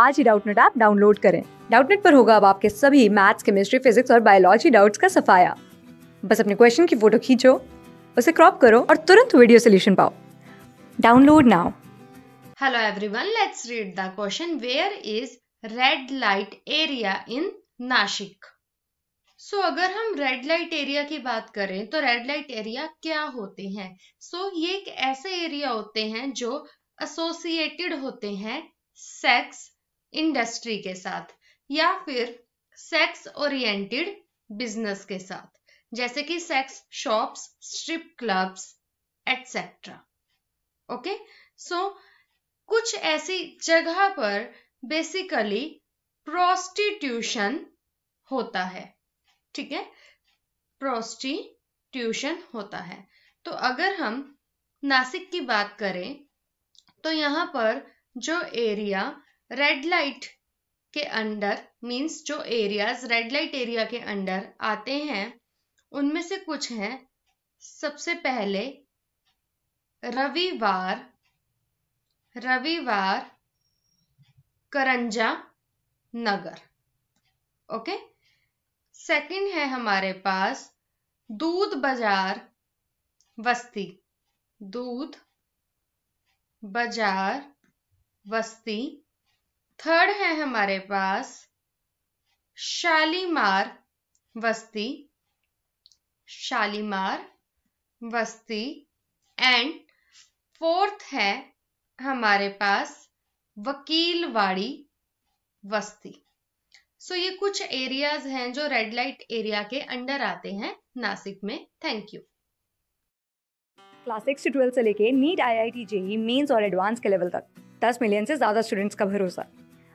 आज ही Doubtnut app download करें डाउटनेट पर होगा अब आपके सभी मैथ्स केमिस्ट्री फिजिक्स और बायोलॉजी डाउट्स का सफाया बस अपने क्वेश्चन की फोटो खींचो उसे क्रॉप करो और तुरंत वीडियो सोल्यूशन पाओ download now hello everyone let's read the question where is red light area in Nashik so so, अगर हम रेड लाइट एरिया की बात करें तो रेड लाइट एरिया क्या होते हैं सो so, ये एक ऐसे एरिया होते हैं जो एसोसिएटेड होते हैं सेक्स इंडस्ट्री के साथ या फिर सेक्स ओरिएंटेड बिजनेस के साथ जैसे कि sex shops strip clubs etcetera okay so कुछ ऐसी जगह पर बेसिकली प्रोस्टिट्यूशन होता है ठीक है प्रोस्टिट्यूशन होता है तो अगर हम नासिक की बात करें तो यहाँ पर जो एरिया रेड लाइट के अंडर मीन्स जो एरियाज रेड लाइट एरिया के अंडर आते हैं उनमें से कुछ हैं सबसे पहले रविवार रविवार करंजा नगर ओके सेकंड है हमारे पास दूध बाजार वस्ती दूध बाजार वस्ती थर्ड है हमारे पास शालीमार बस्ती शालीमार बस्ती एंड फोर्थ है हमारे पास वकीलवाड़ी वस्ती सो so, ये कुछ एरियाज हैं जो रेड लाइट एरिया के अंडर आते हैं नासिक में थैंक यू क्लास सिक्स से ट्वेल्थ से लेके NEET I I T JEE mains और एडवांस के लेवल तक दस मिलियन से ज़्यादा स्टूडेंट्स का भरोसा